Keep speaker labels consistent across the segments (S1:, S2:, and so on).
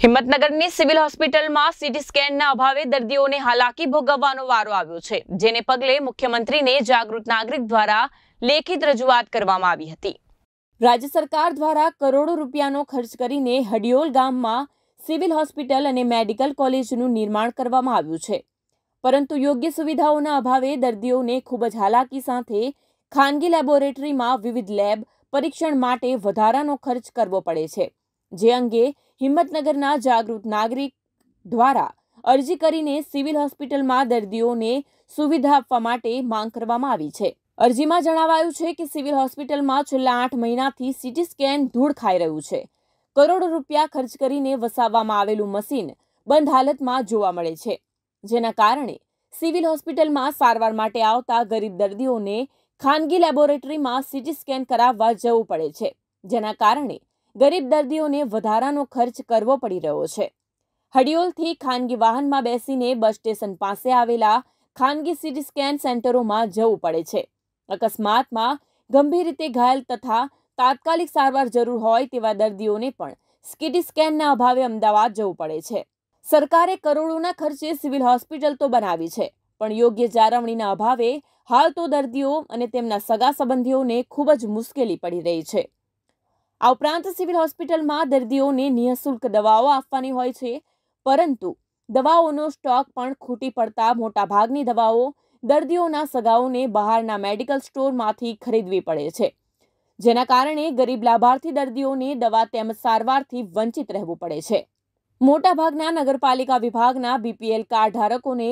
S1: હિંમતનગરની civil હોસ્પિટલમાં city સ્કેનના અભાવે દર્દીઓને હાલાકી ભોગવવાનો વારો આવ્યો છે જેને પગલે મુખ્યમંત્રીને જાગૃત નાગરિક દ્વારા લેખિત રજૂઆત કરવામાં આવી હતી રાજ્ય સરકાર દ્વારા કરોડો રૂપિયાનો ખર્ચ કરીને હડિયોલ ગામમાં સિવિલ હોસ્પિટલ અને મેડિકલ કોલેજનું નિર્માણ કરવામાં આવ્યું છે પરંતુ યોગ્ય સુવિધાઓના અભાવે દર્દીઓને ખૂબ જ હાલાકી સાથે ખાનગી લેબોરેટરીમાં વિવિધ લેબ પરીક્ષણ માટે વધારાનો ખર્ચ કરવો પડે છે જે અંગે હિંમતનગરના જાગૃત નાગરિક દ્વારા અરજી કરીને સિવિલ હોસ્પિટલમાં દર્દીઓને સુવિધા આપવા માટે માંગ કરવામાં આવી છે અરજીમાં જણાવાયું છે કે સિવિલ હોસ્પિટલમાં છેલ્લા આઠ મહિનાથી સીટી સ્કેન ધૂળ ખાઈ રહ્યું છે કરોડો રૂપિયા ખર્ચ કરીને વસાવવામાં આવેલું મશીન બંધ હાલતમાં જોવા મળે છે જેના કારણે સિવિલ હોસ્પિટલમાં સારવાર માટે આવતા ગરીબ દર્દીઓને ખાનગી લેબોરેટરીમાં સીટી સ્કેન કરાવવા જવું પડે છે જેના કારણે ગરીબ દર્દીઓને વધારાનો ખર્ચ કરવો પડી રહ્યો છે હડિયોલથી ખાનગી વાહનમાં બેસીને બસ સ્ટેશન પાસે આવેલા ખાનગી સિટી સ્કેન સેન્ટરોમાં જવું પડે છે અકસ્માતમાં ગંભીર રીતે ઘાયલ તથા તાત્કાલિક સારવાર જરૂર હોય તેવા દર્દીઓને પણ સ્કીટી સ્કેનના અભાવે અમદાવાદ જવું પડે છે સરકારે કરોડોના ખર્ચે સિવિલ હોસ્પિટલ તો બનાવી છે પણ યોગ્ય જાળવણીના અભાવે હાલ તો દર્દીઓ અને તેમના સગા સંબંધીઓને ખૂબ જ મુશ્કેલી પડી રહી છે આ ઉપરાંત સિવિલ હોસ્પિટલમાં દર્દીઓને નિઃશુલ્ક દવાઓ આપવાની હોય છે પરંતુ દવાઓનો સ્ટોક પણ ખૂટી પડતા મોટાભાગની દવાઓ દર્દીઓના સગાઓને બહારના મેડિકલ સ્ટોરમાંથી ખરીદવી પડે છે જેના કારણે ગરીબ લાભાર્થી દર્દીઓને દવા તેમજ સારવારથી વંચિત રહેવું પડે છે મોટાભાગના નગરપાલિકા વિભાગના બીપીએલ કાર્ડ ધારકોને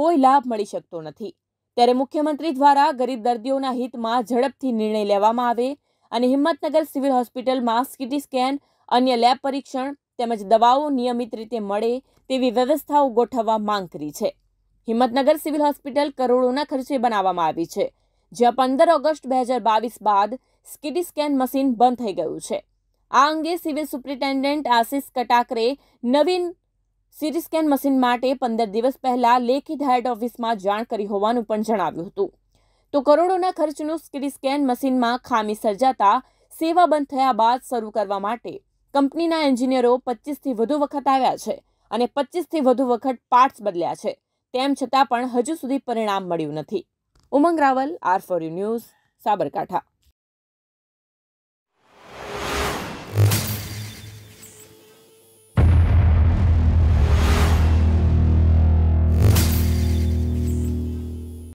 S1: કોઈ લાભ મળી શકતો નથી ત્યારે મુખ્યમંત્રી દ્વારા ગરીબ દર્દીઓના હિતમાં ઝડપથી નિર્ણય લેવામાં આવે અને હિંમતનગર સિવિલ હોસ્પિટલમાં સીટી સ્કેન અન્ય લેબ પરીક્ષણ તેમજ દવાઓ નિયમિત રીતે મળે તેવી વ્યવસ્થાઓ ગોઠવવા માંગ કરી છે હિંમતનગર સિવિલ હોસ્પિટલ કરોડોના ખર્ચે બનાવવામાં આવી છે જ્યાં પંદર ઓગસ્ટ બે હજાર બાવીસ બાદ સ્કીટી સ્કેન મશીન બંધ થઈ ગયું છે આ અંગે સિવિલ સુપ્રિન્ટેન્ડન્ટ આશિષ કટાકરે નવીન સિટી સ્કેન મશીન માટે પંદર દિવસ પહેલા લેખિત હેડ ઓફિસમાં જાણ કરી હોવાનું પણ જણાવ્યું હતું તો કરોડોના ખર્ચનું સિટી સ્કેન મશીનમાં ખામી સર્જાતા સેવા બંધ થયા બાદ શરૂ કરવા માટે કંપનીના એન્જિનિયરો પચીસથી વધુ વખત આવ્યા છે અને પચીસથી વધુ વખત પાર્ટ્સ બદલ્યા છે તેમ છતાં પણ હજુ સુધી પરિણામ મળ્યું નથી Umang Raval R four U news Sabarkantha